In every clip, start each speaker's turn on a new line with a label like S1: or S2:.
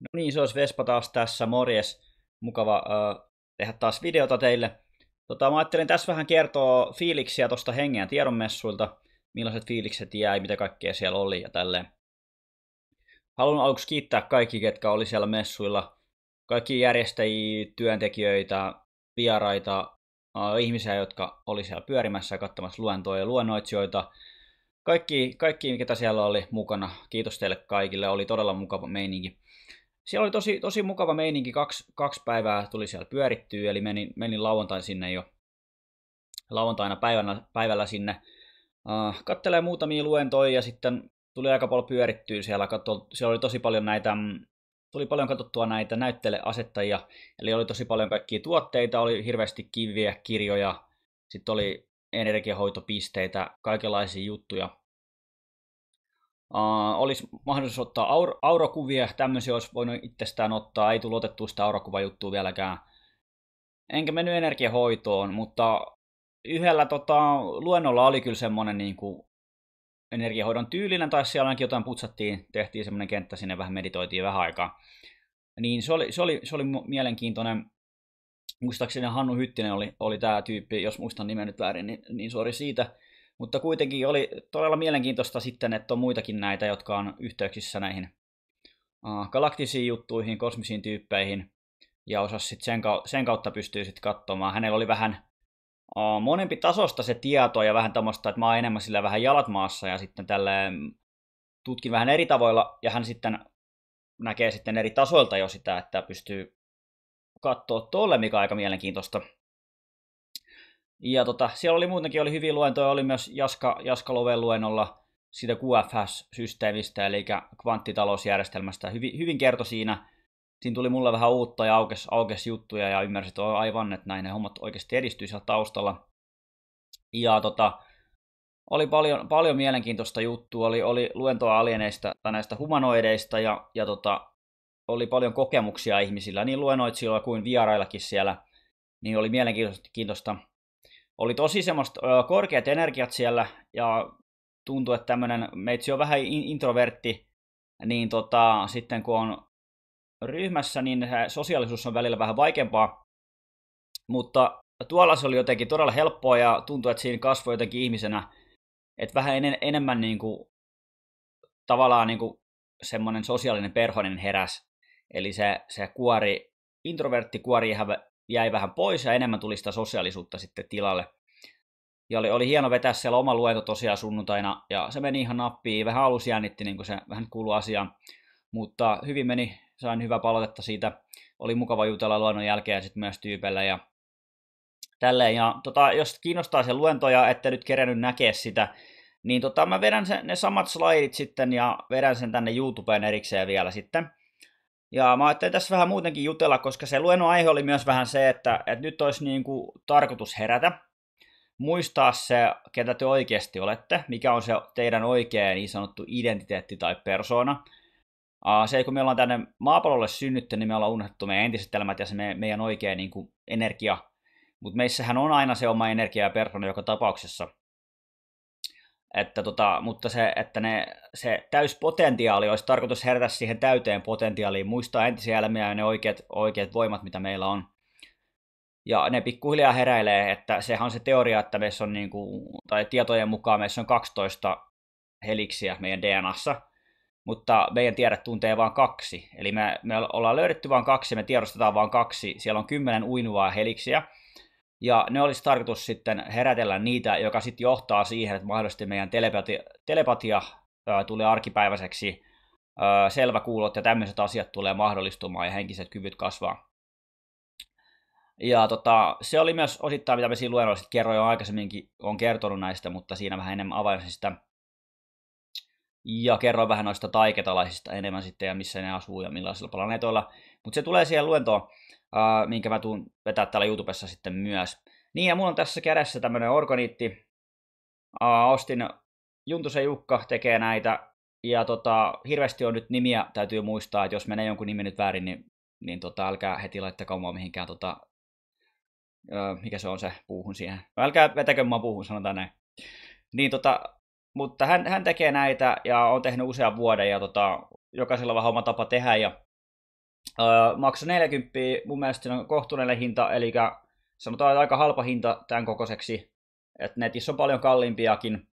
S1: No niin, se olisi Vespa taas tässä, morjes. Mukava äh, tehdä taas videota teille. Tota, mä ajattelin tässä vähän kertoa fiiliksiä tuosta hengen tiedonmessuilta, millaiset fiilikset jäi, mitä kaikkea siellä oli ja tälleen. Haluan aluksi kiittää kaikki, ketkä oli siellä messuilla. Kaikki järjestäjiä, työntekijöitä, vieraita, ihmisiä, jotka oli siellä pyörimässä katsomassa luentoja ja luennoitsijoita. Kaikki, kaikki, ketä siellä oli mukana, kiitos teille kaikille, oli todella mukava meininki siellä oli tosi, tosi mukava meininki, kaksi, kaksi päivää tuli siellä pyörittyä, eli menin, menin lauantain sinne jo lauantaina päivänä, päivällä sinne. Uh, kattelee muutamia luentoja ja sitten tuli aika paljon pyörittyä siellä. Katso, siellä oli tosi paljon näitä, mm, tuli paljon katsottua näitä näytteleasettajia, eli oli tosi paljon kaikkia tuotteita, oli hirveästi kiviä, kirjoja, sitten oli energiahoitopisteitä, kaikenlaisia juttuja. Uh, olisi mahdollisuus ottaa aur- aurokuvia, tämmöisiä olisi voinut itsestään ottaa, ei tullut otettua sitä aurokuvajuttua vieläkään. Enkä mennyt energiahoitoon, mutta yhdellä tota, luennolla oli kyllä semmoinen niin kuin energiahoidon tyylinen, tai siellä ainakin jotain putsattiin, tehtiin semmoinen kenttä sinne, vähän meditoitiin vähän aikaa. Niin se oli, se oli, se oli mielenkiintoinen. Muistaakseni Hannu Hyttinen oli, oli tämä tyyppi, jos muistan nimen nyt väärin, niin, niin sori siitä mutta kuitenkin oli todella mielenkiintoista sitten, että on muitakin näitä, jotka on yhteyksissä näihin galaktisiin juttuihin, kosmisiin tyyppeihin, ja osas sit sen, kautta, sen kautta pystyy sitten katsomaan. Hänellä oli vähän uh, monempi tasosta se tieto ja vähän tämmöistä, että mä oon enemmän sillä vähän jalat maassa ja sitten tälle mm, tutkin vähän eri tavoilla ja hän sitten näkee sitten eri tasoilta jo sitä, että pystyy katsoa tolle, mikä on aika mielenkiintoista. Ja tota, siellä oli muutenkin oli hyviä luentoja, oli myös Jaska, Jaska Loven luennolla siitä QFS-systeemistä, eli kvanttitalousjärjestelmästä. Hyvin, hyvin kerto siinä, siinä tuli mulle vähän uutta ja aukes, aukes juttuja ja ymmärsin, että aivan, että näin ne hommat oikeasti edistyy siellä taustalla. Ja tota, oli paljon, paljon mielenkiintoista juttua, oli, oli luentoa alieneista tai näistä humanoideista ja, ja tota, oli paljon kokemuksia ihmisillä, niin luennoitsijoilla kuin vieraillakin siellä, niin oli mielenkiintoista oli tosi semmoista korkeat energiat siellä ja tuntui, että tämmöinen, meitsi on vähän introvertti, niin tota, sitten kun on ryhmässä, niin sosiaalisuus on välillä vähän vaikeampaa, mutta tuolla se oli jotenkin todella helppoa ja tuntui, että siinä kasvoi jotenkin ihmisenä, että vähän en, enemmän niin kuin, tavallaan niin kuin semmoinen sosiaalinen perhonen heräs, eli se, se kuori, introvertti kuori ihan jäi vähän pois ja enemmän tuli sitä sosiaalisuutta sitten tilalle. Ja oli, oli hieno vetää siellä oma luento tosiaan sunnuntaina, ja se meni ihan nappiin. Vähän alus jännitti, niin kuin se vähän kuuluu asiaan. Mutta hyvin meni, sain hyvää palautetta siitä. Oli mukava jutella luennon jälkeen sitten myös tyypellä ja tälleen. Ja tota, jos kiinnostaa se luento ja ette nyt kerennyt näkeä sitä, niin tota, mä vedän sen, ne samat slaidit sitten ja vedän sen tänne YouTubeen erikseen vielä sitten. Ja mä ajattelin tässä vähän muutenkin jutella, koska se luennon aihe oli myös vähän se, että, että nyt olisi niin kuin tarkoitus herätä, muistaa se, ketä te oikeasti olette, mikä on se teidän oikea niin sanottu identiteetti tai persona. Se, kun me ollaan tänne maapallolle synnytty, niin me ollaan unohdettu meidän entiset elämät ja se meidän oikea niin kuin energia. Mutta meissähän on aina se oma energia ja persona joka tapauksessa. Että tota, mutta se, että ne, se täyspotentiaali olisi tarkoitus herätä siihen täyteen potentiaaliin, muistaa entisiä elämiä ja ne oikeat, oikeat voimat, mitä meillä on. Ja ne pikkuhiljaa heräilee, että sehän on se teoria, että meissä on, niin kuin, tai tietojen mukaan meissä on 12 heliksiä meidän DNAssa, mutta meidän tiedät tuntee vain kaksi. Eli me, me ollaan löydetty vain kaksi, me tiedostetaan vain kaksi, siellä on kymmenen uinuvaa heliksiä, ja ne olisi tarkoitus sitten herätellä niitä, joka sitten johtaa siihen, että mahdollisesti meidän telepatia, telepatia tulee arkipäiväiseksi, selvä selväkuulot ja tämmöiset asiat tulee mahdollistumaan ja henkiset kyvyt kasvaa. Ja tota, se oli myös osittain, mitä me siinä luennolla sitten kerroin jo aikaisemminkin, on kertonut näistä, mutta siinä vähän enemmän avaisin sitä. Ja kerroin vähän noista taiketalaisista enemmän sitten ja missä ne asuu ja millaisilla planeetoilla. Mutta se tulee siihen luentoon uh, minkä mä tuun vetää täällä YouTubessa sitten myös. Niin, ja mulla on tässä kädessä tämmönen organiitti. Uh, ostin Juntusen Jukka tekee näitä, ja tota, hirveästi on nyt nimiä, täytyy muistaa, että jos menee jonkun nimi nyt väärin, niin, niin tota, älkää heti laittakaa mua mihinkään tota, ö, mikä se on se puuhun siihen. Älkää vetäkö mua puuhun, sanotaan näin. Niin tota, mutta hän, hän tekee näitä ja on tehnyt usean vuoden ja tota, jokaisella on vähän oma tapa tehdä ja maksa 40, mun mielestä se on kohtuullinen hinta, eli sanotaan että aika halpa hinta tämän kokoiseksi, että netissä on paljon kalliimpiakin.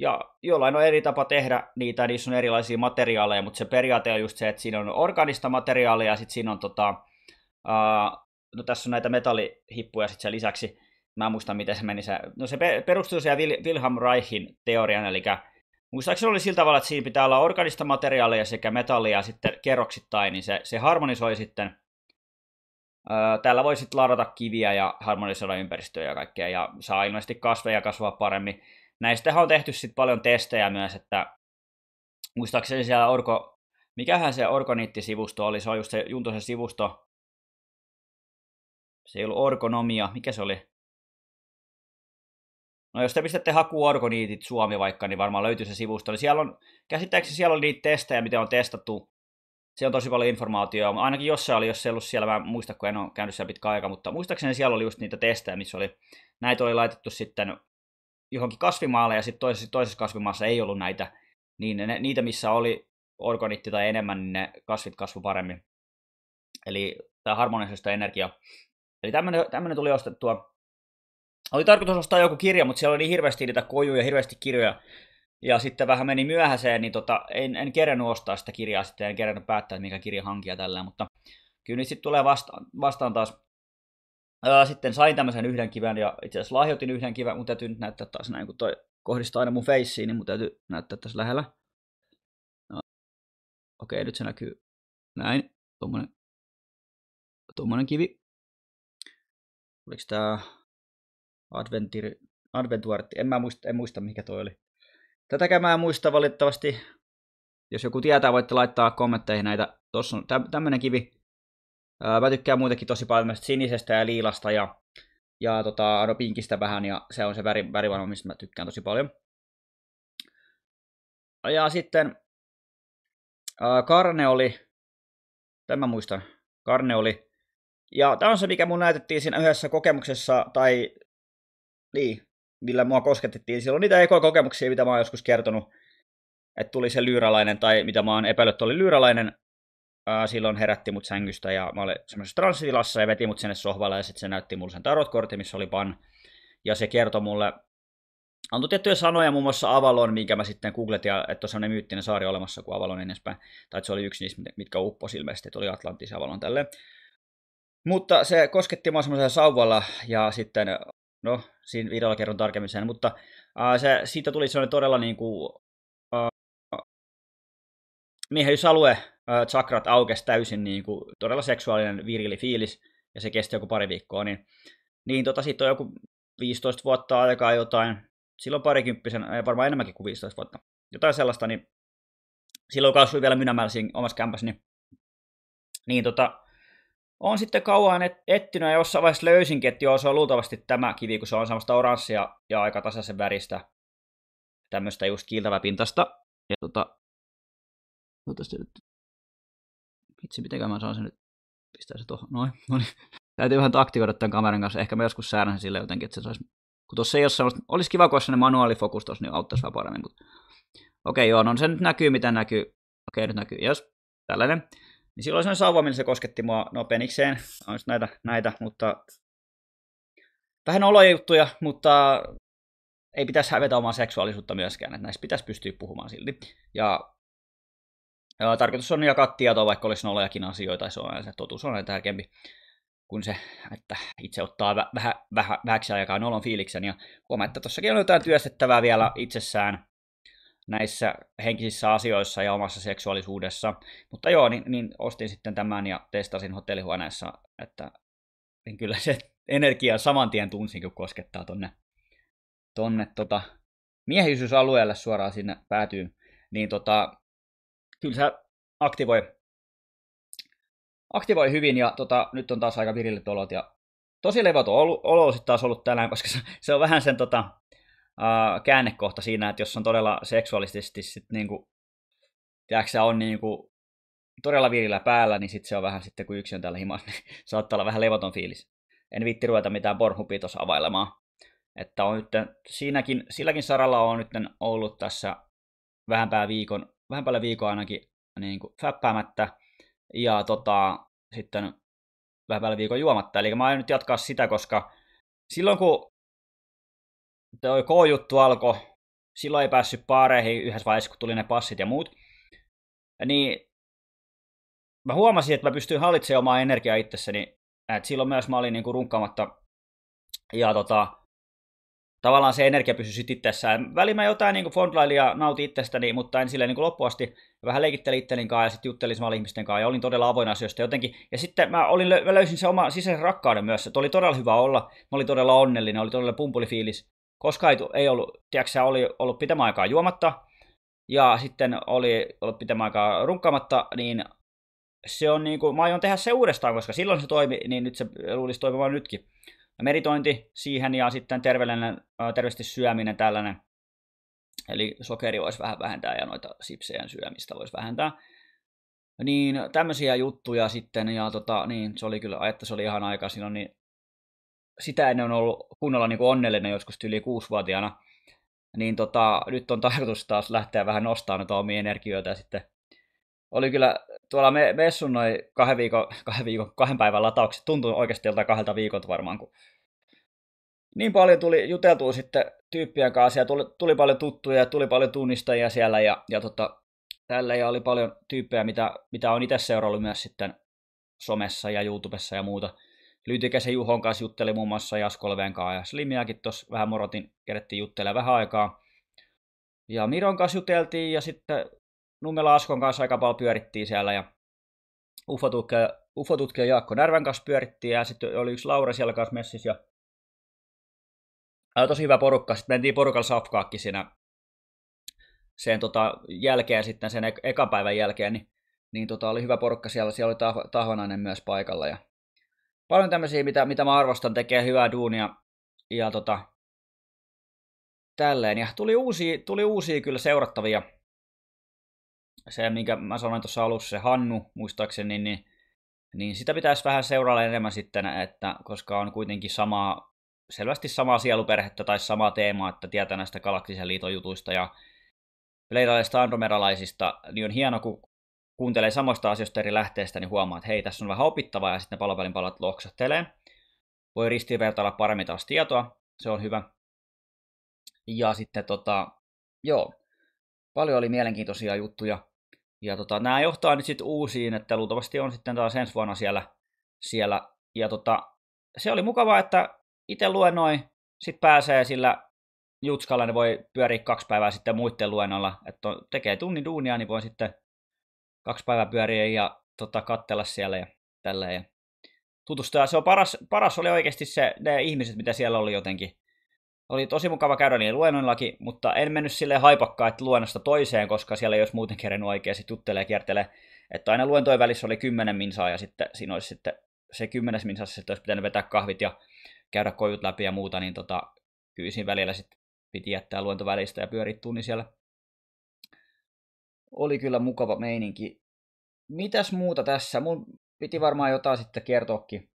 S1: Ja jollain on eri tapa tehdä niitä, niissä on erilaisia materiaaleja, mutta se periaate on just se, että siinä on organista materiaalia ja sitten siinä on tota, uh, no tässä on näitä metallihippuja sitten sen lisäksi. Mä en muista, miten se meni se, no se perustuu siihen Wilhelm Reichin teoriaan, eli Muistaakseni oli sillä tavalla, että siinä pitää olla organista materiaalia sekä metallia sitten kerroksittain, niin se, se harmonisoi sitten. Öö, tällä voi sitten ladata kiviä ja harmonisoida ympäristöä ja kaikkea, ja saa ilmeisesti kasveja kasvaa paremmin. Näistähän on tehty sitten paljon testejä myös, että muistaakseni siellä Orko, mikähän
S2: se Orkoniitti-sivusto oli, se on just se Juntosen sivusto, se ei ollut orkonomia, mikä se oli? No jos te pistätte haku Orgoniitit
S1: Suomi vaikka, niin varmaan löytyy se sivusto. Niin siellä on, käsittääkseni siellä on niitä testejä, mitä on testattu. Siellä on tosi paljon informaatiota. Ainakin jossain oli, jos ei ollut siellä, mä muista, kun en ole käynyt siellä pitkä aika, mutta muistaakseni siellä oli just niitä testejä, missä oli, näitä oli laitettu sitten johonkin kasvimaalle ja sitten toisessa, toisessa kasvimaassa ei ollut näitä. Niin ne, niitä, missä oli organitti tai enemmän, niin ne kasvit kasvu paremmin. Eli tämä harmonisesta energiaa. Eli tämmöinen tuli ostettua oli tarkoitus ostaa joku kirja, mutta siellä oli niin hirveästi niitä kojuja, hirveästi kirjoja. Ja sitten vähän meni myöhäiseen, niin tota, en, en kerännyt ostaa sitä kirjaa sitten, en kerännyt päättää, että mikä kirja hankia tällä, mutta kyllä nyt sitten tulee vastaan, vastaan taas. Ää, sitten sain tämmöisen yhden kiven ja itse asiassa lahjoitin yhden kiven, mutta täytyy nyt näyttää taas näin, kun toi kohdistaa
S2: aina mun feissiin, niin mun täytyy näyttää tässä lähellä. No. Okei, nyt se näkyy näin, tuommoinen, kivi. Oliko tämä Adventure, Adventuart. En, mä muista, en muista, mikä toi
S1: oli. Tätäkään mä en muista valitettavasti. Jos joku tietää, voitte laittaa kommentteihin näitä. Tuossa on täm- tämmönen kivi. Ää, mä tykkään muutenkin tosi paljon sinisestä ja liilasta
S2: ja, ja tota, no pinkistä vähän. Ja se on se väri, värivalma, mistä mä tykkään tosi paljon. Ja sitten ää, Karne oli, tämä muistan, Karne oli, ja tämä on se, mikä mun näytettiin siinä
S1: yhdessä kokemuksessa tai niin, millä mua kosketettiin silloin niitä ekoja kokemuksia, mitä mä oon joskus kertonut, että tuli se lyyralainen, tai mitä mä oon epäillyt, oli lyyralainen, ää, silloin herätti mut sängystä, ja mä olin semmoisessa transitilassa ja veti mut sinne sohvalle, ja sitten se näytti mulle sen tarotkortin, missä oli pan, ja se kertoi mulle, antoi tiettyjä sanoja, muun muassa Avalon, minkä mä sitten googletin, että on semmoinen myyttinen saari olemassa kuin Avalon edespäin, tai että se oli yksi niistä, mitkä upposi ilmeisesti, että oli Atlantis Avalon tälleen. Mutta se kosketti mua semmoisella sauvalla ja sitten no, siinä videolla kerron tarkemmin sen, mutta äh, se, siitä tuli sellainen todella niin kuin, äh, miehitysalue, äh, chakrat aukesi täysin, niin kuin, todella seksuaalinen virili fiilis, ja se kesti joku pari viikkoa, niin, niin tota, siitä on joku 15 vuotta aikaa jotain, silloin parikymppisen, varmaan enemmänkin kuin 15 vuotta, jotain sellaista, niin silloin kun vielä Mynämällä siinä omassa kämpässä, niin, niin tota, on sitten kauan et, ettinyt ja jossain vaiheessa löysinkin, että joo, se on luultavasti tämä kivi, kun se on semmoista oranssia ja aika tasaisen väristä
S2: tämmöistä just kiiltäväpintasta. Ja tota, nyt... Vitsi, mitenkään mä saan sen nyt pistää se tuohon, noin, no niin. Täytyy vähän taktikoida tämän
S1: kameran kanssa, ehkä mä joskus säädän sen sille jotenkin, että se saisi, kun tuossa ei ole semmoista, olisi kiva, kun olisi manuaalifokus tuossa, niin auttaisi vähän paremmin, mutta okei, okay, joo, no se nyt näkyy, mitä näkyy, okei, okay, nyt näkyy, jos, tällainen. Niin silloin se on sauva, millä se kosketti mua nopeenikseen. penikseen, on näitä, näitä, mutta
S2: vähän oloja juttuja, mutta ei pitäisi hävetä omaa seksuaalisuutta myöskään, että näissä pitäisi pystyä puhumaan silti. Ja, ja tarkoitus on jakaa
S1: tietoa, vaikka olisi nolojakin asioita, se on se totuus on tärkeämpi kuin se, että itse ottaa vähän vähä, vähäksi aikaa nolon fiiliksen. Ja huomaa, että tuossakin on jotain työstettävää vielä itsessään näissä henkisissä asioissa ja omassa seksuaalisuudessa. Mutta joo, niin, niin ostin sitten tämän ja testasin hotellihuoneessa, että niin kyllä se energia saman tien tunsin, kun koskettaa tonne, tonne tota,
S2: miehisyysalueelle suoraan sinne päätyy, niin tota, kyllä se aktivoi, aktivoi hyvin ja tota, nyt on taas aika virillet olot ja tosi
S1: levoton olo, olo sitten taas ollut tänään, koska se on vähän sen tota, Äh, käännekohta siinä, että jos on todella seksuaalisesti sit niinku, tiedätkö, on niinku todella virillä päällä, niin sitten se on vähän sitten, kun yksi on täällä himassa, niin saattaa olla vähän levoton fiilis. En vitti ruveta mitään pornhubia tuossa availemaan. Että on nyt, siinäkin, silläkin saralla on nyt ollut tässä vähän pää viikon, vähän päällä viikon ainakin niin kuin fäppäämättä
S2: ja tota, sitten vähän päällä viikon juomatta. Eli mä aion nyt jatkaa sitä, koska silloin kun toi K-juttu alkoi, silloin ei päässyt paareihin yhdessä vaiheessa, kun tuli ne passit ja muut, niin
S1: mä huomasin, että mä pystyin hallitsemaan omaa energiaa itsessäni, että silloin myös mä olin niinku runkkaamatta, ja tota, tavallaan se energia pysyi sitten itsessään. Välillä mä jotain niin fondlailia nautin itsestäni, mutta en silleen niin loppuasti. Vähän leikittelin itselin kanssa ja sitten juttelin samalla ihmisten kanssa ja olin todella avoin asioista jotenkin. Ja sitten mä, olin, mä löysin se oma sisäisen rakkauden myös. Se oli todella hyvä olla. Mä olin todella onnellinen, oli todella pumpulifiilis koska ei, ei ollut, tiedätkö, oli ollut pitemmän aikaa juomatta, ja sitten oli ollut pitemmän aikaa runkkaamatta, niin se on niin kuin, mä aion tehdä se uudestaan, koska silloin se toimi, niin nyt se luulisi toimivan nytkin. Meritointi siihen ja sitten terveellinen, terveesti syöminen tällainen. Eli sokeri voisi vähän vähentää ja noita sipsejä syömistä voisi vähentää. Niin tämmöisiä juttuja sitten, ja tota, niin se oli kyllä, että se oli ihan aika silloin, niin sitä ennen on ollut kunnolla niin kuin onnellinen joskus yli kuusivuotiaana, niin tota, nyt on tarkoitus taas lähteä vähän nostamaan noita omia energioita ja sitten oli kyllä tuolla me, messun noin kahden viikon, kahden viikon, kahden päivän lataukset tuntui oikeasti joltain kahdelta viikolta varmaan, kun niin paljon tuli juteltua sitten tyyppien kanssa ja tuli, tuli paljon tuttuja ja tuli paljon tunnistajia siellä ja, ja tota, tällä ja oli paljon tyyppejä, mitä, mitä on itse seurannut myös sitten somessa ja YouTubessa ja muuta – Lyytikäisen Juhon kanssa juttelin muun muassa Jaskolven kanssa ja Slimiäkin tuossa vähän morotin, kerettiin juttelemaan vähän aikaa. Ja Miron kanssa juteltiin ja sitten Nummela Askon kanssa aika paljon pyörittiin siellä ja ufotutkija, ufotutkija Jaakko Närvän kanssa pyörittiin ja sitten oli yksi Laura siellä kanssa messissä ja tosi hyvä porukka. Sitten mentiin porukalla safkaakin siinä sen tota, jälkeen sitten sen ek- ekapäivän jälkeen, niin, niin tota, oli hyvä porukka siellä. Siellä oli Tahvanainen myös paikalla ja paljon tämmöisiä, mitä, mitä mä arvostan, tekee hyvää duunia. Ja tota, tälleen. Ja tuli uusia, tuli uusia kyllä seurattavia. Se, minkä mä sanoin tuossa alussa, se Hannu, muistaakseni, niin, niin, niin sitä pitäisi vähän seurailla enemmän sitten, että koska on kuitenkin samaa, selvästi samaa sieluperhettä tai samaa teemaa, että tietää näistä Galaktisen liiton jutuista ja Pleilaisista Andromeralaisista, niin on hieno, kun kuuntelee samoista asioista eri lähteistä, niin huomaa, että hei, tässä on vähän opittavaa ja sitten ne palat loksattelee. Voi ristivertailla paremmin taas tietoa, se on hyvä. Ja sitten tota, joo, paljon oli mielenkiintoisia juttuja. Ja tota, nämä johtaa nyt sitten uusiin, että luultavasti on sitten taas ensi vuonna siellä. siellä. Ja tota, se oli mukavaa, että itse luennoi, sitten pääsee sillä jutskalla, ne niin voi pyöriä kaksi päivää sitten muiden luennolla, että tekee tunnin duunia, niin voi sitten kaksi päivää pyöriä ja tota, kattella siellä ja tälleen. Ja tutustua. Se on paras, paras oli oikeasti se, ne ihmiset, mitä siellä oli jotenkin. Oli tosi mukava käydä niin luennoillakin, mutta en mennyt sille haipakkaan, että luennosta toiseen, koska siellä ei olisi muuten kerennyt oikeasti juttelee ja kiertelee. Että aina luentojen välissä oli kymmenen minsaa ja sitten siinä olisi sitten se kymmenes minsaa, että olisi pitänyt vetää kahvit ja käydä kojut läpi ja muuta, niin tota, kyllä siinä välillä sitten piti jättää luentovälistä ja pyöriä
S2: tunnin siellä oli kyllä mukava meininki. Mitäs muuta tässä? Mun piti varmaan jotain sitten kertoakin.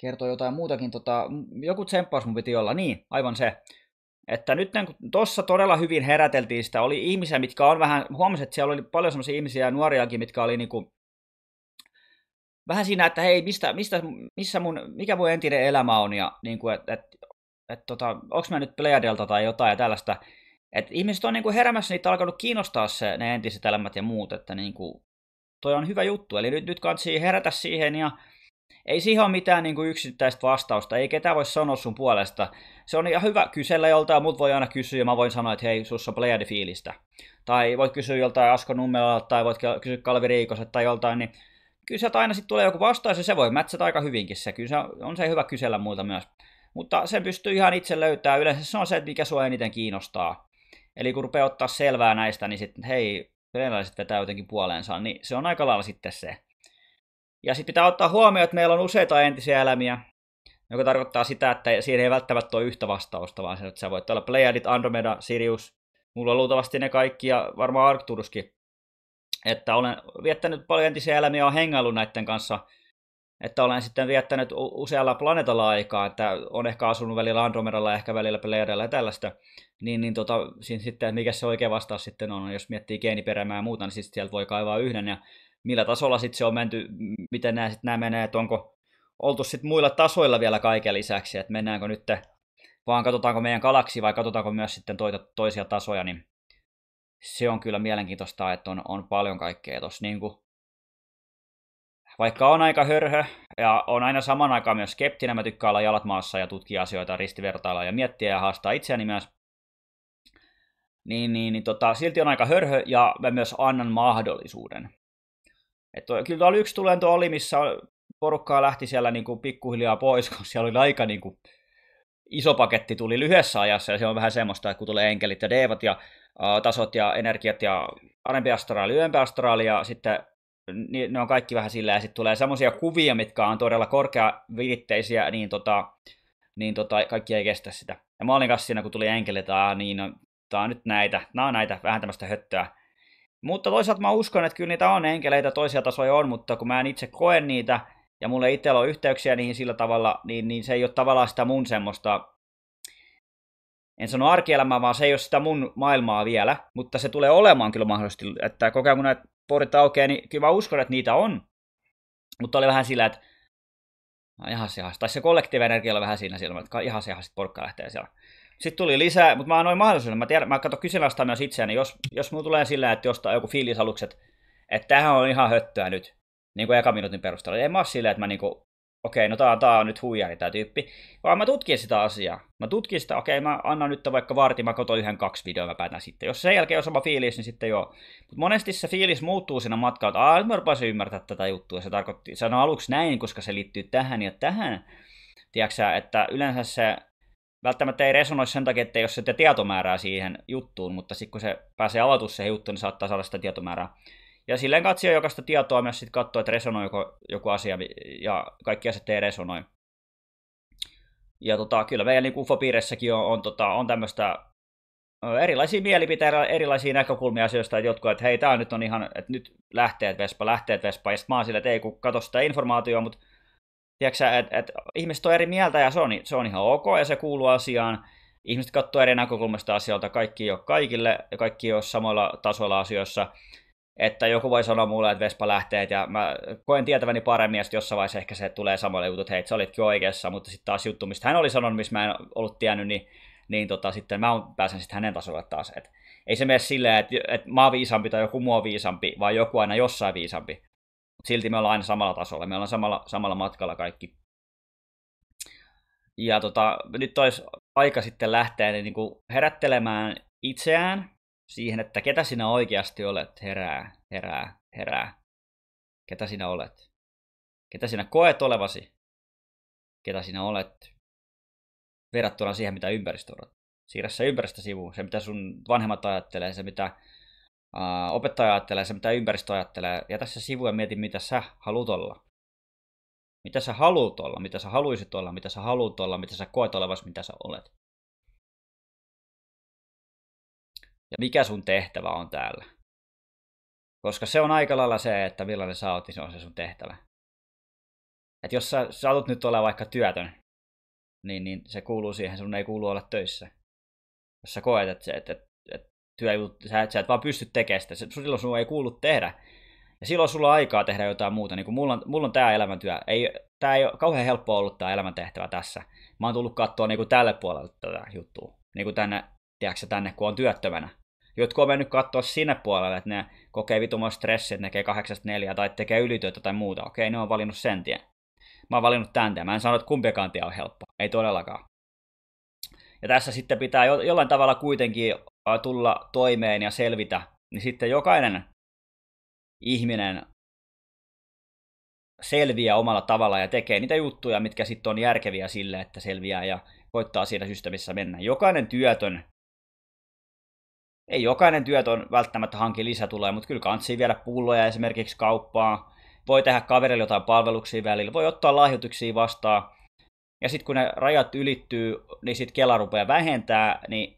S2: Kertoa jotain muutakin. Tota, joku tsemppaus mun piti olla. Niin, aivan se.
S1: Että nyt kun tuossa todella hyvin heräteltiin sitä, oli ihmisiä, mitkä on vähän, huomasin, että siellä oli paljon sellaisia ihmisiä, nuoriakin, mitkä oli niinku, vähän siinä, että hei, mistä, mistä, missä mun, mikä mun entinen elämä on, ja niinku, että et, et, tota, onks mä nyt Pleiadelta tai jotain ja tällaista. Et ihmiset on niinku heräämässä, niitä alkanut kiinnostaa se, ne entiset elämät ja muut, että niinku, toi on hyvä juttu. Eli nyt, nyt kannattaa herätä siihen ja ei siihen ole mitään niinku yksittäistä vastausta, ei ketään voi sanoa sun puolesta. Se on ihan hyvä kysellä joltain, mut voi aina kysyä, mä voin sanoa, että hei, sussa on Pleiadi fiilistä. Tai voit kysyä joltain Asko Nummelalta, tai voit kysyä Kalvi Riikoselta tai joltain, niin kyllä sieltä aina sitten tulee joku vastaus, ja se voi mätsätä aika hyvinkin se. Kyllä se on se hyvä kysellä muilta myös. Mutta sen pystyy ihan itse löytämään. Yleensä se on se, mikä sua eniten kiinnostaa. Eli kun rupeaa ottaa selvää näistä, niin sitten hei, venäläiset vetää jotenkin puoleensa, niin se on aika lailla sitten se. Ja sitten pitää ottaa huomioon, että meillä on useita entisiä elämiä, joka tarkoittaa sitä, että siinä ei välttämättä ole yhtä vastausta, vaan se, että sä voit olla Pleiadit, Andromeda, Sirius, mulla on luultavasti ne kaikki ja varmaan Arcturuskin. Että olen viettänyt paljon entisiä elämiä ja hengailu näiden kanssa – että olen sitten viettänyt usealla planeetalla aikaa, että on ehkä asunut välillä Andromedalla, ehkä välillä Pleiadella ja tällaista, niin, niin tota, siinä sitten, mikä se oikea vastaus sitten on, jos miettii geeniperämää ja muuta, niin sitten sieltä voi kaivaa yhden, ja millä tasolla sitten se on menty, miten nämä sitten nämä menee, että onko oltu sitten muilla tasoilla vielä kaiken lisäksi, että mennäänkö nyt, vaan katsotaanko meidän galaksi vai katsotaanko myös sitten toita, toisia tasoja, niin se on kyllä mielenkiintoista, että on, on paljon kaikkea tuossa niin vaikka on aika hörhö ja on aina saman aikaan myös skeptinen, mä tykkään olla jalat maassa ja tutkia asioita, ristivertailla ja miettiä ja haastaa itseäni myös. Niin, niin, niin tota, silti on aika hörhö ja mä myös annan mahdollisuuden. Et, kyllä tuolla yksi tulento oli, missä porukkaa lähti siellä niin kuin pikkuhiljaa pois, kun siellä oli aika niin kuin iso paketti tuli lyhyessä ajassa, ja se on vähän semmoista, että kun tulee enkelit ja deevat ja uh, tasot ja energiat ja arempi astraali, astraali, ja sitten ne on kaikki vähän sillä, ja sitten tulee semmoisia kuvia, mitkä on todella korkeaviritteisiä, niin, tota, niin tota, kaikki ei kestä sitä. Ja mä olin kanssa siinä, kun tuli enkeli, tää, niin no, tää on nyt näitä, nää on näitä, vähän tämmöistä höttöä. Mutta toisaalta mä uskon, että kyllä niitä on enkeleitä, toisia tasoja on, mutta kun mä en itse koe niitä, ja mulle itsellä on yhteyksiä niihin sillä tavalla, niin, niin se ei ole tavallaan sitä mun semmoista en sano arkielämää, vaan se ei ole sitä mun maailmaa vielä, mutta se tulee olemaan kyllä mahdollisesti, että koko ajan kun näitä portit aukeaa, niin kyllä mä uskon, että niitä on. Mutta oli vähän sillä, että no, ihan jahas. Tai se energia oli vähän siinä silmällä, että jahas, jahas, porukka lähtee siellä. Sitten tuli lisää, mutta mä annoin mahdollisuuden. Mä, tiedän, mä katson kyseenalaistaa myös itseäni. Jos, jos mulla tulee sillä, että jostain joku fiilisalukset, että tämähän on ihan höttöä nyt, niin kuin eka minuutin perusteella. En mä ole silleen, että mä kuin niinku okei, no tää, tää on nyt huijari tää tyyppi, vaan mä tutkin sitä asiaa. Mä tutkin sitä, okei, mä annan nyt vaikka vartin, mä koto yhden, kaksi videoa, mä päätän sitten. Jos sen jälkeen on sama fiilis, niin sitten joo. Mutta monesti se fiilis muuttuu siinä matkaa, että aah, mä rupasin ymmärtää tätä juttua. Se tarkoitti, se on aluksi näin, koska se liittyy tähän ja tähän. Tiedätkö että yleensä se välttämättä ei resonoi sen takia, että jos se tietomäärää siihen juttuun, mutta sitten kun se pääsee aloitus siihen juttuun, niin saattaa saada sitä tietomäärää ja silleen katsoja jokaista tietoa myös sitten katsoo, että resonoi joku, joku asia, ja kaikki asiat ei resonoi. Ja tota, kyllä meidän niin UFO-piirissäkin on, on, tota, on tämmöistä erilaisia mielipiteitä, erilaisia näkökulmia asioista, että jotkut, että hei, tämä nyt on ihan, että nyt lähtee Vespa, lähtee Vespa, ja sitten mä oon sille, että ei, kun katso sitä informaatiota, mutta tiedätkö että että ihmiset on eri mieltä, ja se on, se on ihan ok, ja se kuuluu asiaan, ihmiset katsoo eri näkökulmasta asioita, kaikki ei ole kaikille, ja kaikki ei ole samoilla tasoilla asioissa, että joku voi sanoa mulle, että Vespa lähtee, ja mä koen tietäväni paremmin, ja sitten jossain vaiheessa ehkä se tulee samalle jutut, että hei, sä olitkin oikeassa, mutta sitten taas juttu, mistä hän oli sanonut, missä mä en ollut tiennyt, niin, niin tota, sitten mä pääsen sitten hänen tasolle taas, että ei se mene silleen, että, että mä oon viisampi tai joku muu on viisampi, vaan joku aina jossain viisampi. Mut silti me ollaan aina samalla tasolla, me ollaan samalla, samalla matkalla kaikki. Ja tota, nyt olisi aika sitten lähteä niin kuin herättelemään itseään siihen, että ketä sinä oikeasti olet, herää,
S2: herää, herää. Ketä sinä olet? Ketä sinä koet olevasi? Ketä sinä olet? Verrattuna siihen, mitä ympäristö on. Siirrä
S1: se ympäristö sivuun, se mitä sun vanhemmat ajattelee, se mitä uh, opettaja ajattelee, se mitä ympäristö ajattelee. Jätä se sivu ja mieti, mitä sä haluat olla. Mitä sä haluat
S2: olla, mitä sä haluisit olla, mitä sä haluat olla, mitä sä koet olevasi, mitä sä olet. ja mikä sun tehtävä on täällä. Koska se on aika lailla se, että millainen sä oot, niin se on se sun tehtävä. Että jos sä
S1: saatut nyt olla vaikka työtön, niin, niin se kuuluu siihen, sun ei kuulu olla töissä. Jos sä koet, että, se, että, että, että työ, sä, et, sä et vaan pysty tekemään sitä, silloin sun ei kuulu tehdä. Ja silloin sulla on aikaa tehdä jotain muuta. Niin kuin mulla, on, mulla on tämä elämäntyö. Ei, tämä ei ole kauhean helppoa ollut tää elämäntehtävä tässä. Mä oon tullut katsoa niin kuin tälle puolelle tätä juttua. Niin kuin tänne tiedätkö, tänne, kun on työttömänä. Jotkut on mennyt katsoa sinne puolelle, että ne kokee vitumoista stressiä, että ne tekee 8 tai tekee ylityötä tai muuta. Okei, ne on valinnut sen tien. Mä oon valinnut tämän tien. Mä en sano, että kumpikaan tie on helppo. Ei todellakaan. Ja tässä sitten pitää jo- jollain tavalla kuitenkin tulla toimeen ja selvitä. Niin sitten jokainen ihminen selviää omalla tavalla ja tekee niitä juttuja, mitkä sitten on järkeviä sille, että selviää ja koittaa siinä systeemissä mennä. Jokainen työtön ei jokainen työtön välttämättä hanki lisätuloja, mutta kyllä kansi vielä pulloja esimerkiksi kauppaan, voi tehdä kaverille jotain palveluksia välillä, voi ottaa lahjoituksia vastaan. Ja sitten kun ne rajat ylittyy, niin sitten Kela rupeaa vähentää, niin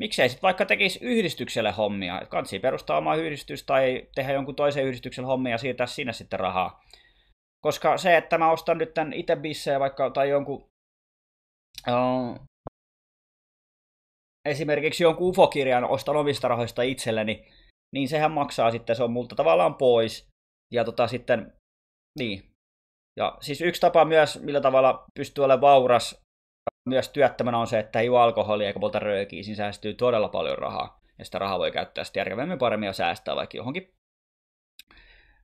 S1: miksei sitten vaikka tekisi yhdistykselle hommia. Kansi perustaa oma yhdistys tai tehdä jonkun toisen yhdistyksen hommia ja siirtää sinne sitten rahaa. Koska se, että mä ostan nyt tämän itse vaikka tai jonkun äh, esimerkiksi jonkun UFO-kirjan ostan omista rahoista itselleni, niin sehän maksaa sitten, se on multa tavallaan pois. Ja tota sitten, niin. Ja siis yksi tapa myös, millä tavalla pystyy olemaan vauras myös työttömänä on se, että ei juo alkoholia eikä polta röökiä, siinä säästyy todella paljon rahaa. Ja sitä rahaa voi käyttää sitten järkevämmin paremmin ja säästää vaikka johonkin.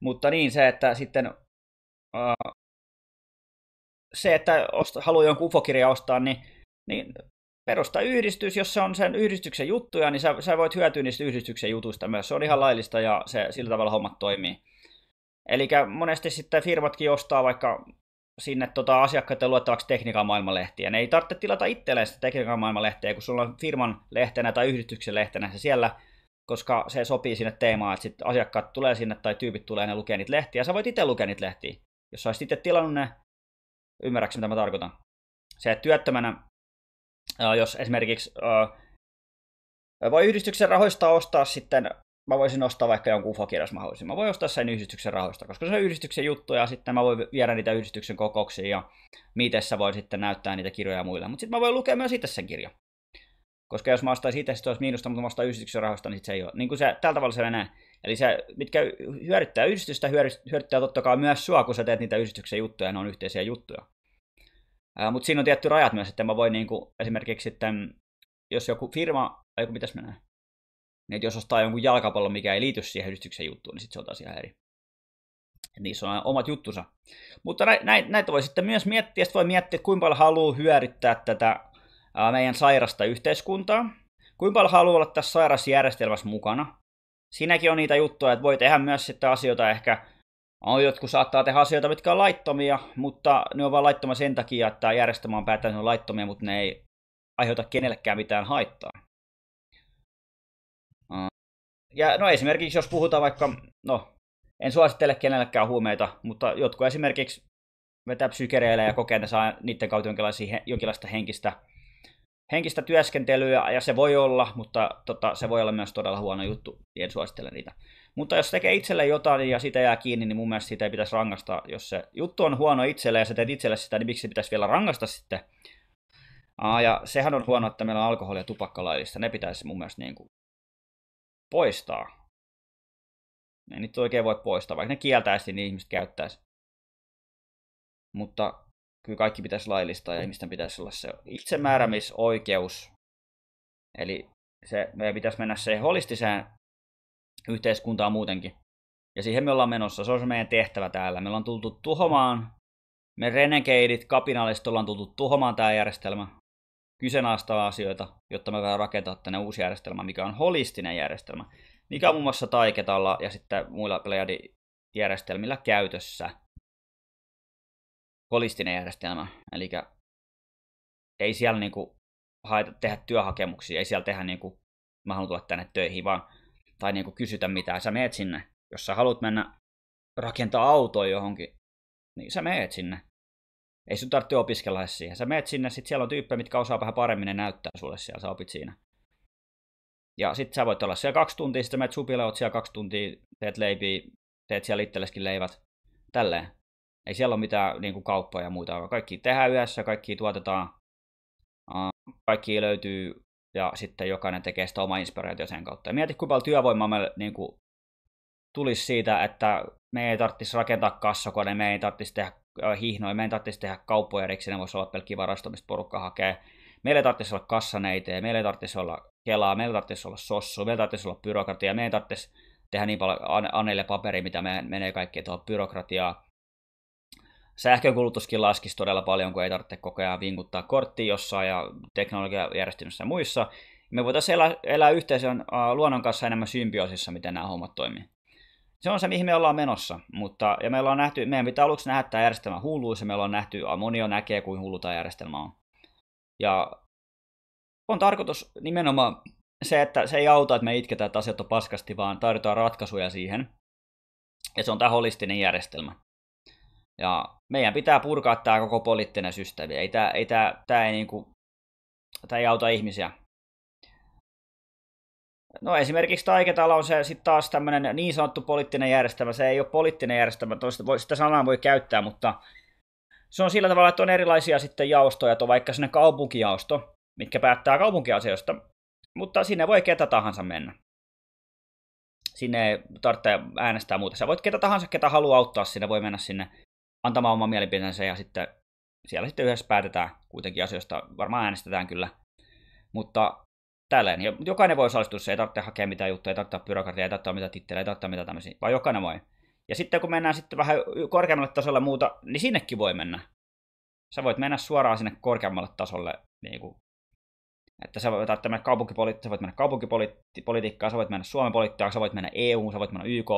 S2: Mutta niin se, että sitten äh, se, että osta, haluaa jonkun ufokirja ostaa, niin, niin perusta yhdistys,
S1: jos se on sen yhdistyksen juttuja, niin sä, sä voit hyötyä niistä yhdistyksen jutuista myös. Se on ihan laillista ja se, sillä tavalla hommat toimii. Eli monesti sitten firmatkin ostaa vaikka sinne tota asiakkaiden luettavaksi tekniikan maailmanlehtiä. Ne ei tarvitse tilata itselleen sitä tekniikan maailmanlehtiä, kun sulla on firman lehtenä tai yhdistyksen lehtenä se siellä, koska se sopii sinne teemaan, että sitten asiakkaat tulee sinne tai tyypit tulee ja ne lukee niitä lehtiä. sä voit itse lukea niitä lehtiä, jos sä olisit itse tilannut ne. Ymmärrätkö, mitä mä tarkoitan? Se, että työttömänä Äh, jos esimerkiksi äh, voi yhdistyksen rahoista ostaa sitten, mä voisin ostaa vaikka jonkun ufokirjan, mahdollisimman, mä voin ostaa sen yhdistyksen rahoista, koska se on yhdistyksen juttu ja sitten mä voin viedä niitä yhdistyksen kokouksiin ja mitessä voi sitten näyttää niitä kirjoja muille. Mutta sitten mä voin lukea myös itse sen kirjan. Koska jos mä ostaisin itse, se olisi miinusta, mutta mä ostan yhdistyksen rahoista, niin sit se ei ole. Niin kuin se, tällä tavalla se menee. Eli se, mitkä hyödyttää yhdistystä, hyödyttää totta kai myös sua, kun sä teet niitä yhdistyksen juttuja, ne on yhteisiä juttuja. Ää, mutta siinä on tietty rajat myös, että mä voin kuin niinku esimerkiksi sitten, jos joku firma, tai joku mitäs menee, niin jos ostaa jonkun jalkapallon, mikä ei liity siihen yhdistyksen juttuun, niin sitten se on taas ihan eri. Et niissä on omat juttunsa. Mutta näitä, näitä voi sitten myös miettiä. että voi miettiä, kuinka paljon haluaa hyödyttää tätä meidän sairasta yhteiskuntaa. Kuinka paljon haluaa olla tässä sairasjärjestelmässä mukana. Siinäkin on niitä juttuja, että voi tehdä myös sitten asioita ehkä on jotkut saattaa tehdä asioita, mitkä on laittomia, mutta ne on vain laittomia sen takia, että järjestelmä on päättänyt on laittomia, mutta ne ei aiheuta kenellekään mitään
S2: haittaa. Ja no esimerkiksi jos puhutaan vaikka, no en suosittele kenellekään huumeita, mutta jotkut esimerkiksi vetää
S1: psykereillä ja kokee, että saa niiden kautta jonkinlaista, jonkinlaista henkistä, henkistä työskentelyä, ja se voi olla, mutta tota, se voi olla myös todella huono juttu, en suosittele niitä. Mutta jos tekee itselle jotain ja sitä jää kiinni, niin mun mielestä sitä ei pitäisi rangaista. Jos se juttu on huono itselle ja sä teet itselle sitä, niin miksi se pitäisi vielä rangaista sitten? Aa, ja sehän on huono, että meillä on alkoholia
S2: tupakkalaillista. Ne pitäisi mun mielestä niin kuin poistaa. Ne niitä oikein voi poistaa, vaikka ne kieltäisi, niin ihmiset käyttäisi. Mutta
S1: kyllä kaikki pitäisi laillistaa ja ihmisten pitäisi olla se itsemääräämisoikeus. Eli se, meidän pitäisi mennä se holistiseen yhteiskuntaa muutenkin. Ja siihen me ollaan menossa, se on se meidän tehtävä täällä. Me ollaan tultu tuhomaan, me renegeidit, kapinalliset ollaan tultu tuhomaan tämä järjestelmä, kyseenalaistaa asioita, jotta me voidaan rakentaa tänne uusi järjestelmä, mikä on holistinen järjestelmä, mikä on muun muassa Taiketalla ja
S2: sitten muilla Pleiadi-järjestelmillä käytössä. Holistinen järjestelmä, eli ei siellä niinku haeta, tehdä työhakemuksia,
S1: ei siellä tehdä niinku, mä haluan tulla tänne töihin, vaan tai kuin niinku kysytä mitään. Sä meet sinne. Jos sä haluat mennä rakentaa autoa johonkin, niin sä meet sinne. Ei sun tarvitse opiskella siihen. Sä meet sinne, sit siellä on tyyppejä, mitkä osaa vähän paremmin, ne näyttää sulle siellä, sä opit siinä. Ja sit sä voit olla siellä kaksi tuntia, sit sä meet supille, oot siellä kaksi tuntia, teet leipiä, teet siellä itselleskin leivät. Tälleen. Ei siellä ole mitään niin kuin kauppoja ja muuta. Kaikki tehdään yhdessä, kaikki tuotetaan. Kaikki löytyy ja sitten jokainen tekee sitä omaa inspiraatiota sen kautta. Ja mieti, kuinka paljon työvoimaa meillä niin kuin, tulisi siitä, että me ei tarvitsisi rakentaa kassakone, me ei tarvitsisi tehdä hihnoja, me ei tarvitsisi tehdä kauppoja erikseen, ne voisi olla varasto, mistä porukka hakee. Meillä ei tarvitsisi olla kassaneitejä, meillä ei tarvitsisi olla kelaa, meillä tarvitsisi olla sossu, meillä tarvitsisi olla byrokratia, meillä tarvitsisi tehdä niin paljon anelle paperia, mitä me menee kaikkea tuohon byrokratiaa. Sähkönkulutuskin laskisi todella paljon, kun ei tarvitse koko ajan vinkuttaa korttia jossain ja teknologiajärjestelmissä ja muissa. Me voitaisiin elää, elää yhteisön luonnon kanssa enemmän symbioosissa, miten nämä hommat toimii. Se on se, mihin me ollaan menossa, mutta ja me ollaan nähty, meidän pitää aluksi nähdä tämä järjestelmä hulluus, ja me ollaan nähty, moni on näkee, kuin hullu tämä järjestelmä on. Ja on tarkoitus nimenomaan se, että se ei auta, että me itketään, että asiat on paskasti, vaan tarjotaan ratkaisuja siihen. Ja se on tämä holistinen järjestelmä. Ja meidän pitää purkaa tämä koko poliittinen systeemi. Ei tämä, ei tämä, tämä ei niinku, tämä ei auta ihmisiä. No esimerkiksi taiketalo on se sitten taas tämmöinen niin sanottu poliittinen järjestelmä. Se ei ole poliittinen järjestelmä, toista, voi, sitä sanaa voi käyttää, mutta se on sillä tavalla, että on erilaisia sitten jaostoja, että on vaikka sinne kaupunkijaosto, mitkä päättää kaupunkiasioista, mutta sinne voi ketä tahansa mennä. Sinne ei tarvitse äänestää muuta. Sä voit ketä tahansa, ketä haluaa auttaa, sinne voi mennä sinne antamaan oma mielipiteensä ja sitten siellä sitten yhdessä päätetään kuitenkin asioista, varmaan äänestetään kyllä. Mutta tälleen, ja jokainen voi osallistua, se ei tarvitse hakea mitään juttuja, ei tarvitse byrokratiaa, ei tarvitse mitään titteleitä, ei tarvitse mitään tämmöisiä, vaan jokainen voi. Ja sitten kun mennään sitten vähän korkeammalle tasolle muuta, niin sinnekin voi mennä. Sä voit mennä suoraan sinne korkeammalle tasolle, niin kuin, että sä voit, mennä kaupunkipoliitti, sä voit mennä kaupunkipolitiikkaan, sä voit mennä Suomen politiikkaan, sä voit mennä EU, sä voit mennä YK,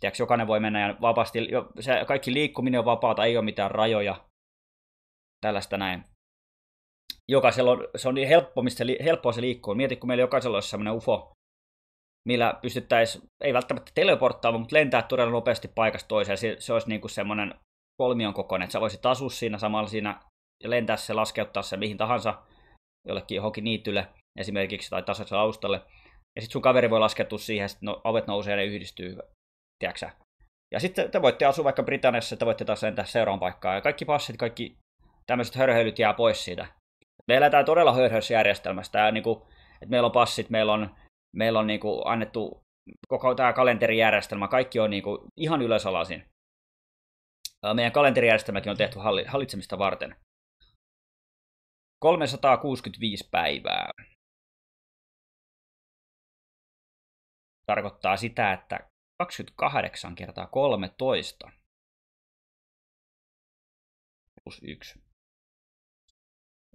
S1: Tiedätkö, jokainen voi mennä ja vapaasti, se kaikki liikkuminen on vapaata, ei ole mitään rajoja, tällaista näin. Jokaisella on, se on niin helppo, mistä helppoa se liikkuu. Mieti, kun meillä jokaisella olisi sellainen UFO, millä pystyttäisiin, ei välttämättä teleporttaamaan, mutta lentää todella nopeasti paikasta toiseen. Se, se olisi niin kuin semmoinen kolmion kokoinen, että sä voisit asua siinä samalla siinä ja lentää se, laskeuttaa se mihin tahansa, jollekin johonkin niitylle esimerkiksi tai tasaiselle alustalle. Ja sitten sun kaveri voi laskeutua siihen, että no, avet nousee ja ne yhdistyy tiedätkö Ja sitten te voitte asua vaikka Britanniassa, te voitte taas lentää seuraan paikkaan, ja kaikki passit, kaikki tämmöiset hörhöilyt jää pois siitä. Me eletään todella hörhöysjärjestelmässä, tämä, niin kuin, että meillä on passit, meillä on, meillä on niin kuin, annettu koko tämä kalenterijärjestelmä, kaikki on niin kuin, ihan ylösalaisin. Meidän kalenterijärjestelmäkin on tehty
S2: hallitsemista varten. 365 päivää. Tarkoittaa sitä, että 28 kertaa 13 plus 1.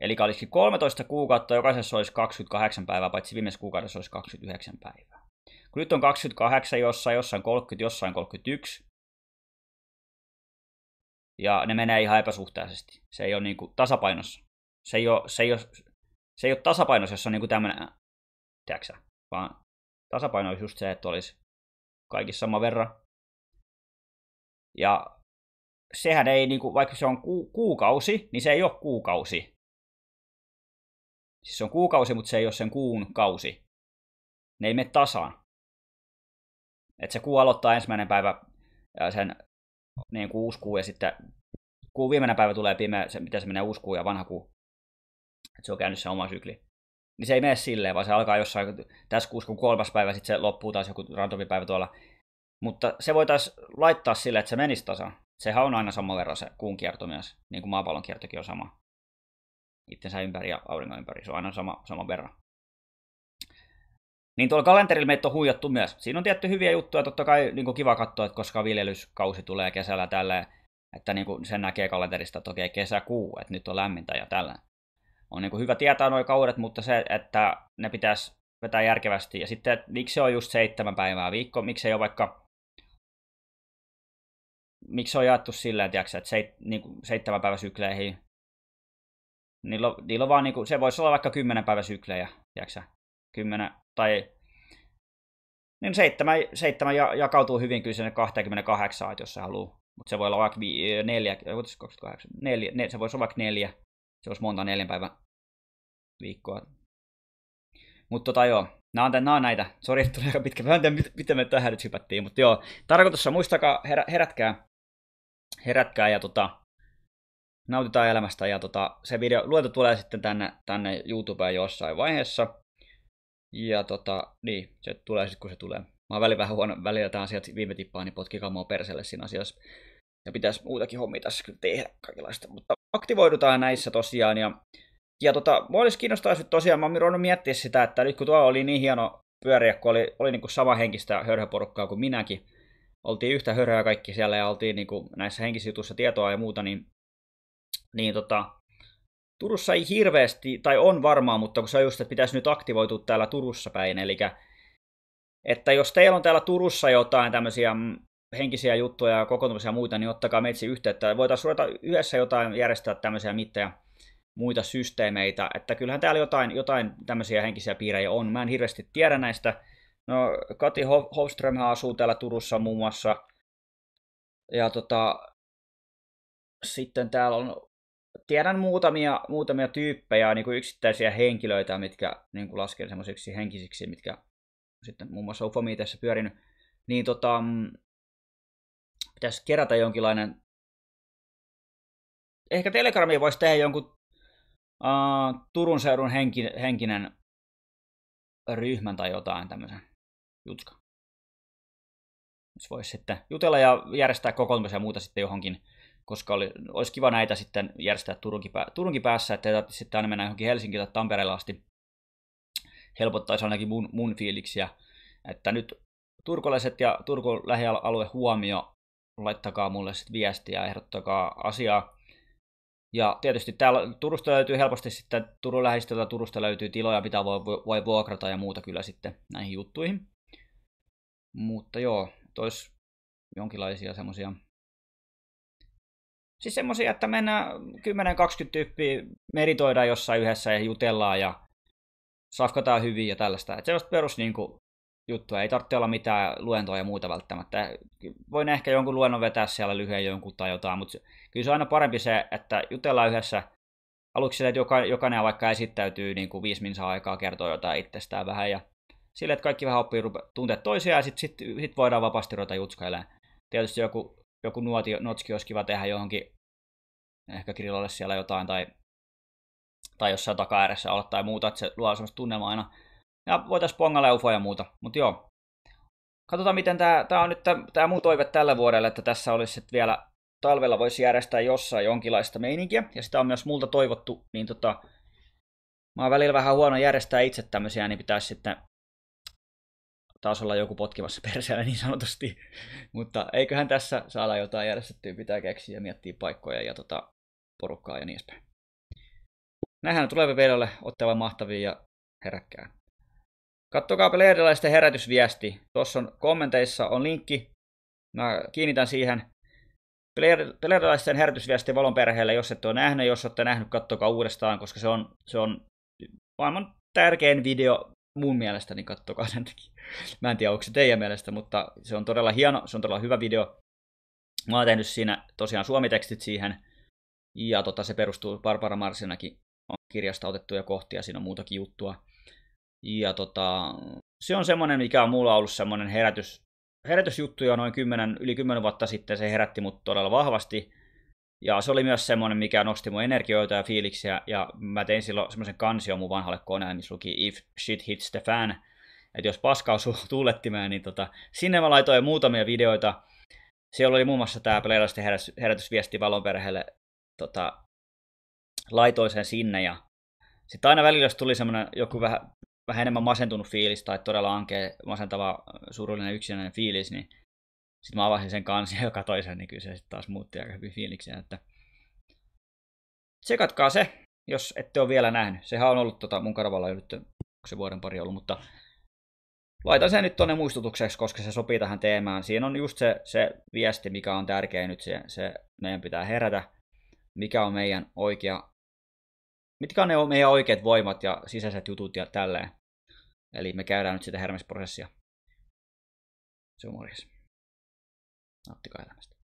S2: Eli olisi 13 kuukautta, jokaisessa olisi
S1: 28 päivää, paitsi viimeisessä kuukaudessa olisi 29 päivää. Kun nyt on 28 jossain, jossain 30, jossain 31, ja ne menee ihan epäsuhtaisesti. Se ei ole niin kuin tasapainossa. Se ei ole, se ei ole, se ei ole tasapainossa, jos
S2: on niin kuin tämmöinen, tiedätkö vaan tasapaino olisi just se, että olisi kaikissa sama verran. Ja sehän ei, niin kuin, vaikka se on ku, kuukausi, niin se ei ole kuukausi. Siis se on kuukausi, mutta se ei ole sen kuun kausi. Ne ei mene tasaan. Että se kuu aloittaa ensimmäinen päivä ja sen niin kuin uusi kuu, ja sitten kuun
S1: viimeinen päivä tulee pimeä, se, mitä se menee uusi kuu ja vanha kuu. Et se on käynyt sen oma sykli niin se ei mene silleen, vaan se alkaa jossain tässä kuussa kun kolmas päivä, sitten se loppuu taas joku randomipäivä tuolla. Mutta se voitaisiin laittaa silleen, että se menisi tasan. Sehän on aina saman verran se kuun kierto myös, niin kuin maapallon kiertokin on sama. Itsensä ympäri ja auringon ympäri, se on aina sama, sama verran. Niin tuolla kalenterilla meitä on huijattu myös. Siinä on tietty hyviä juttuja, totta kai niin kuin kiva katsoa, että koska viljelyskausi tulee kesällä tällä, että niin kuin sen näkee kalenterista, että okei kesäkuu, että nyt on lämmintä ja tällä on niin hyvä tietää nuo kaudet, mutta se, että ne pitäisi vetää järkevästi. Ja sitten, että miksi se on just seitsemän päivää viikko, miksi ei ole vaikka miksi se on jaettu silleen, tiiäksä, että seit, niin kuin seitsemän päivä sykleihin. Niillä niillä on vaan, niin kuin, se voisi olla vaikka kymmenen päivä syklejä, tiiäksä, kymmenen, tai niin seitsemän, seitsemän ja, jakautuu hyvin kyllä sinne 28, että jos se haluaa. Mutta se voi olla vaikka vi, neljä, 28, neljä, se voisi olla vaikka neljä se olisi monta neljän päivän viikkoa. Mutta tota joo, nämä on, nämä on näitä. Sori, että tuli aika pitkä. Mä en tiedä, miten me tähän nyt hypättiin, mutta joo. Tarkoitus on, muistakaa, herä, herätkää. Herätkää ja tota, nautitaan elämästä. Ja tota, se video, luento tulee sitten tänne, tänne YouTubeen jossain vaiheessa. Ja tota, niin, se tulee sitten kun se tulee. Mä oon välillä vähän huono, välillä tää asiat viime tippaan, niin potkikaa mua perselle siinä asiassa. Ja pitäisi muutakin hommia tässä kyllä tehdä kaikenlaista, mutta aktivoidutaan näissä tosiaan. Ja, ja tota, mua olisi kiinnostaa nyt tosiaan, mä oon miettiä sitä, että nyt kun tuo oli niin hieno pyöriä, kun oli, oli niin kuin sama henkistä hörhöporukkaa kuin minäkin, oltiin yhtä hörhöä kaikki siellä ja oltiin niin kuin näissä henkisijutuissa tietoa ja muuta, niin, niin tota, Turussa ei hirveästi, tai on varmaan, mutta kun se on just, että pitäisi nyt aktivoitua täällä Turussa päin, eli että jos teillä on täällä Turussa jotain tämmöisiä mm, henkisiä juttuja ja kokoontumisia ja muita, niin ottakaa meitsi yhteyttä. Voitaisiin ruveta yhdessä jotain järjestää tämmöisiä mittejä muita systeemeitä, että kyllähän täällä jotain, jotain tämmöisiä henkisiä piirejä on. Mä en hirveästi tiedä näistä. No, Kati Hofström asuu täällä Turussa muun muassa. Ja tota, sitten täällä on, tiedän muutamia, muutamia tyyppejä, niin kuin yksittäisiä henkilöitä, mitkä
S2: niin kuin lasken semmoisiksi henkisiksi, mitkä sitten muun muassa Ufomi tässä pyörinyt. Niin tota, mm, pitäisi kerätä jonkinlainen... Ehkä Telegrami voisi tehdä jonkun uh, Turun seudun henki, henkinen ryhmän tai jotain tämmöisen jutka. Jos voisi sitten jutella ja järjestää kokoontumisia ja muuta sitten johonkin, koska oli, olisi kiva
S1: näitä sitten järjestää Turunkin, pää, Turunkin päässä, että ei sitten aina mennä johonkin Helsinkiin tai Tampereelle asti. Helpottaisi ainakin mun, mun fiiliksiä, että nyt Turkolaiset ja Turku lähialue huomio laittakaa mulle sitten viestiä ja ehdottakaa asiaa. Ja tietysti täällä Turusta löytyy helposti sitten, Turun lähistöltä Turusta löytyy tiloja, mitä
S2: voi, voi vuokrata ja muuta kyllä sitten näihin juttuihin. Mutta joo, tois jonkinlaisia semmoisia Siis semmoisia, että
S1: mennään 10-20 tyyppiä, meritoidaan jossain yhdessä ja jutellaan ja safkataan hyvin ja tällaista. Että semmoista perus niin kuin, juttua. Ei tarvitse olla mitään luentoa ja muuta välttämättä. Voin ehkä jonkun luennon vetää siellä lyhyen jonkun tai jotain, mutta kyllä se on aina parempi se, että jutellaan yhdessä aluksi sille, että jokainen vaikka esittäytyy niin kuin viisi minsa aikaa kertoa jotain itsestään vähän ja sille, että kaikki vähän oppii rupe- tuntea toisiaan ja sitten sit, sit voidaan vapaasti ruveta jutskailemaan. Tietysti joku, joku nuoti, notski olisi kiva tehdä johonkin ehkä grillalle siellä jotain tai, tai jossain taka olla tai muuta, että se luo semmoista tunnelmaa aina ja voitaisiin pongalle ufoa ja muuta. Mutta joo. Katsotaan, miten tämä, tämä on nyt tämä mun toive tällä vuodelle, että tässä olisi sitten vielä talvella voisi järjestää jossain jonkinlaista meininkiä. Ja sitä on myös multa toivottu, niin tota, mä oon välillä vähän huono järjestää itse tämmöisiä, niin pitäisi sitten taas olla joku potkimassa perseellä niin sanotusti. Mutta eiköhän tässä saada jotain järjestettyä, pitää keksiä ja miettiä paikkoja ja tota, porukkaa ja niin edespäin. Nähdään tuleville videolle, otte mahtavia ja heräkkää. Kattokaa lehdelaisten herätysviesti. Tuossa on kommenteissa on linkki. Mä kiinnitän siihen. Lehdelaisten herätysviesti Valon perheelle, jos et ole nähnyt. Jos olette nähnyt, kattokaa uudestaan, koska se on, se on maailman tärkein video mun mielestä, niin kattokaa sen takia. Mä en tiedä, onko se teidän mielestä, mutta se on todella hieno, se on todella hyvä video. Mä oon tehnyt siinä tosiaan suomitekstit siihen, ja tota, se perustuu Barbara Marsinakin on kirjasta otettuja kohtia, siinä on muutakin juttua. Ja tota, se on semmoinen, mikä on mulla ollut semmoinen herätys, herätysjuttu jo noin 10, yli 10 vuotta sitten. Se herätti mut todella vahvasti. Ja se oli myös semmoinen, mikä nosti mun energioita ja fiiliksiä. Ja mä tein silloin semmoisen kansion mun vanhalle koneelle, missä luki If shit hits the fan. Että jos paska osuu tuulettimeen, niin tota, sinne mä laitoin muutamia videoita. Siellä oli muun muassa tämä Playlastin herätys, herätysviesti valonperheelle. Tota, laitoin sen sinne ja sitten aina välillä, jos tuli semmoinen joku vähän vähän enemmän masentunut fiilis tai todella ankea, masentava, surullinen, yksinäinen fiilis, niin sitten mä avasin sen kansi joka toisen, niin kyllä se sitten taas muutti aika hyvin fiiliksiä. Että... Tsekatkaa se, jos ette ole vielä nähnyt. Sehän on ollut tota, mun karvalla jo nyt, onko se vuoden pari ollut, mutta laitan sen nyt tuonne muistutukseksi, koska se sopii tähän teemaan. Siinä on just se, se viesti, mikä on tärkeä nyt, se, se meidän pitää herätä, mikä on meidän oikea, mitkä on ne meidän oikeat voimat ja sisäiset jutut ja
S2: tälleen. Eli me käydään nyt sitä hermesprosessia. Se on morjes. Nauttikaa elämästä.